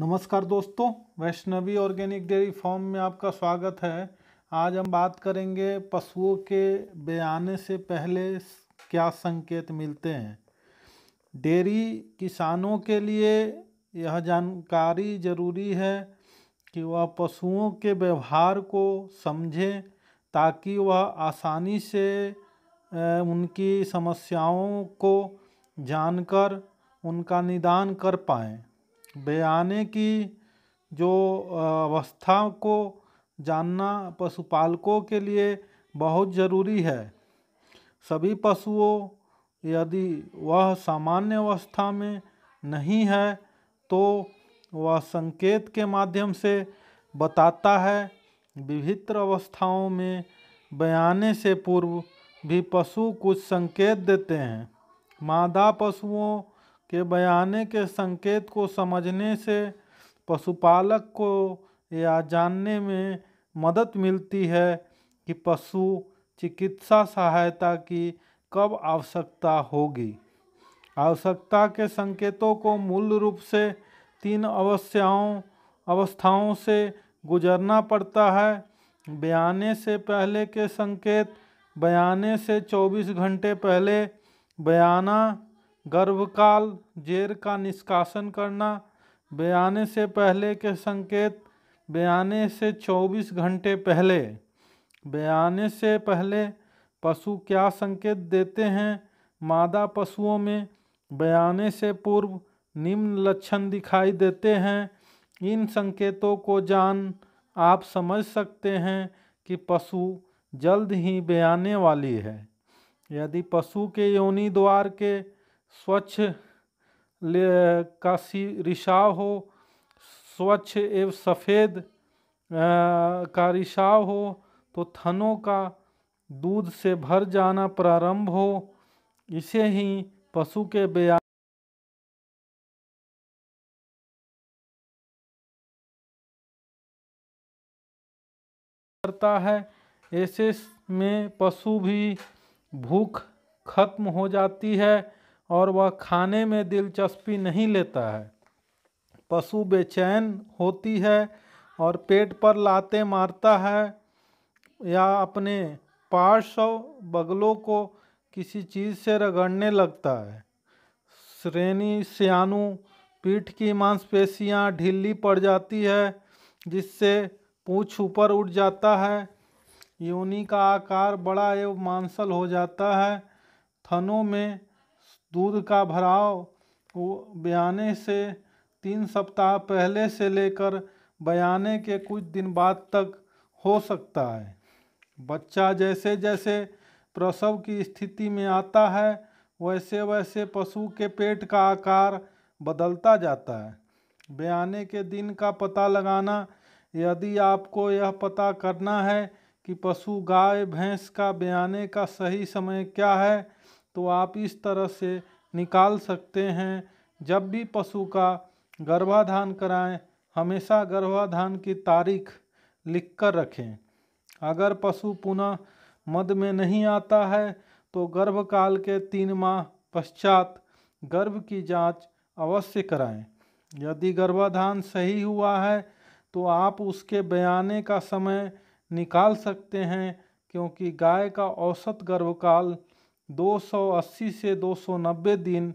नमस्कार दोस्तों Vaishnavi organic dairy farm में आपका स्वागत है आज हम बात करेंगे पशुओं के बयाने से पहले क्या संकेत मिलते हैं डेयरी किसानों के लिए यह जानकारी जरूरी है कि वह पशुओं के व्यवहार को समझें ताकि वह आसानी से उनकी समस्याओं को जानकर उनका निदान कर पाएँ बयाने की जो अवस्था को जानना पशुपालकों के लिए बहुत ज़रूरी है सभी पशुओं यदि वह सामान्य अवस्था में नहीं है तो वह संकेत के माध्यम से बताता है विभिन्न अवस्थाओं में बयाने से पूर्व भी पशु कुछ संकेत देते हैं मादा पशुओं के बयाने के संकेत को समझने से पशुपालक को यह जानने में मदद मिलती है कि पशु चिकित्सा सहायता की कब आवश्यकता होगी आवश्यकता के संकेतों को मूल रूप से तीन अवस्थाओं अवस्थाओं से गुजरना पड़ता है बयाने से पहले के संकेत बयाने से 24 घंटे पहले बयाना गर्भकाल जेर का निष्कासन करना बयाने से पहले के संकेत बयाने से 24 घंटे पहले बयाने से पहले पशु क्या संकेत देते हैं मादा पशुओं में बयाने से पूर्व निम्न लक्षण दिखाई देते हैं इन संकेतों को जान आप समझ सकते हैं कि पशु जल्द ही बयाने वाली है यदि पशु के योनि द्वार के स्वच्छ का रिसाव हो स्वच्छ एवं सफ़ेद का रिसाव हो तो थनों का दूध से भर जाना प्रारंभ हो इसे ही पशु के बयान करता है ऐसे में पशु भी भूख खत्म हो जाती है और वह खाने में दिलचस्पी नहीं लेता है पशु बेचैन होती है और पेट पर लाते मारता है या अपने पार्श्व बगलों को किसी चीज़ से रगड़ने लगता है श्रेणी सियानु पीठ की मांसपेशियाँ ढीली पड़ जाती है जिससे पूँछ ऊपर उठ जाता है योनि का आकार बड़ा एवं मांसल हो जाता है थनों में दूध का भराव बयाने से तीन सप्ताह पहले से लेकर बयाने के कुछ दिन बाद तक हो सकता है बच्चा जैसे जैसे प्रसव की स्थिति में आता है वैसे वैसे पशु के पेट का आकार बदलता जाता है बयाने के दिन का पता लगाना यदि आपको यह पता करना है कि पशु गाय भैंस का बयाने का सही समय क्या है तो आप इस तरह से निकाल सकते हैं जब भी पशु का गर्भाधान कराएं हमेशा गर्भाधान की तारीख लिख कर रखें अगर पशु पुनः मद में नहीं आता है तो गर्भकाल के तीन माह पश्चात गर्भ की जांच अवश्य कराएं यदि गर्भाधान सही हुआ है तो आप उसके बयाने का समय निकाल सकते हैं क्योंकि गाय का औसत गर्भकाल 280 से 290 दिन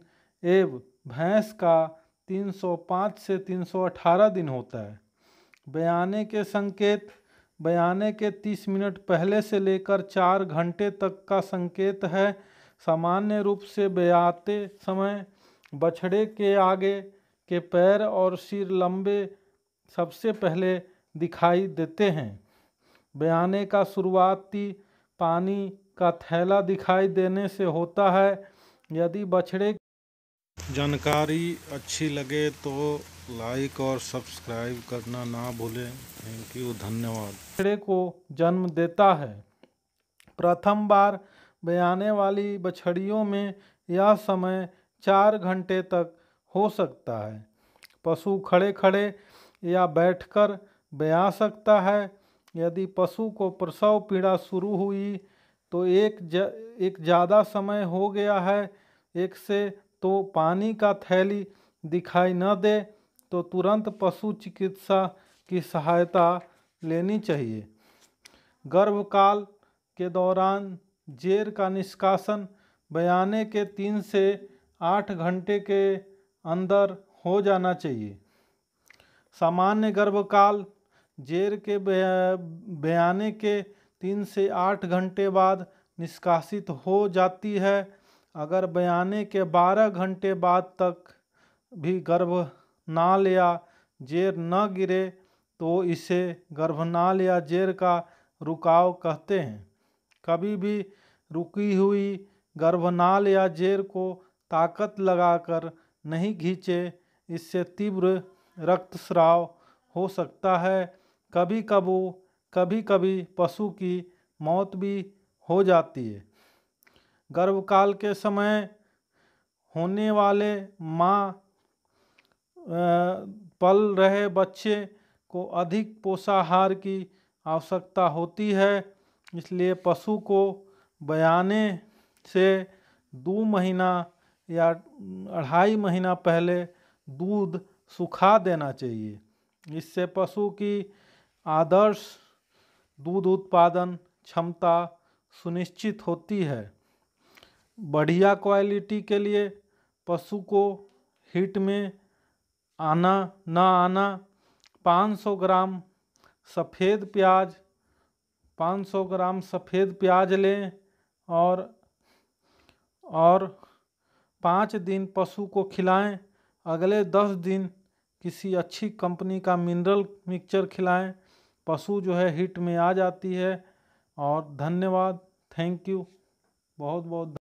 एवं भैंस का 305 से 318 दिन होता है बयाने के संकेत बयाने के 30 मिनट पहले से लेकर 4 घंटे तक का संकेत है सामान्य रूप से बयाते समय बछड़े के आगे के पैर और सिर लंबे सबसे पहले दिखाई देते हैं बयाने का शुरुआती पानी का थैला दिखाई देने से होता है यदि बछड़े जानकारी अच्छी लगे तो लाइक और सब्सक्राइब करना ना भूलें थैंक यू धन्यवाद बछड़े को जन्म देता है प्रथम बार बयाने वाली बछड़ियों में यह समय चार घंटे तक हो सकता है पशु खड़े खड़े या बैठकर बया सकता है यदि पशु को प्रसव पीड़ा शुरू हुई तो एक ज, एक ज़्यादा समय हो गया है एक से तो पानी का थैली दिखाई न दे तो तुरंत पशु चिकित्सा की सहायता लेनी चाहिए गर्भकाल के दौरान जेर का निष्कासन बयाने के तीन से आठ घंटे के अंदर हो जाना चाहिए सामान्य गर्भकाल जेर के बयाने के तीन से आठ घंटे बाद निष्कासित हो जाती है अगर बयाने के बारह घंटे बाद तक भी गर्भ नाल या जेर न गिरे तो इसे गर्भनाल या जेर का रुकाव कहते हैं कभी भी रुकी हुई गर्भनाल या जेर को ताकत लगाकर नहीं खींचे इससे तीव्र रक्तस्राव हो सकता है कभी कभी कभी कभी पशु की मौत भी हो जाती है गर्भकाल के समय होने वाले माँ पल रहे बच्चे को अधिक पोषाहार की आवश्यकता होती है इसलिए पशु को बयाने से दो महीना या अढ़ाई महीना पहले दूध सुखा देना चाहिए इससे पशु की आदर्श दूध उत्पादन क्षमता सुनिश्चित होती है बढ़िया क्वालिटी के लिए पशु को हीट में आना ना आना 500 ग्राम सफ़ेद प्याज 500 ग्राम सफ़ेद प्याज लें और और पाँच दिन पशु को खिलाएं अगले दस दिन किसी अच्छी कंपनी का मिनरल मिक्सचर खिलाएं पशु जो है हिट में आ जाती है और धन्यवाद थैंक यू बहुत बहुत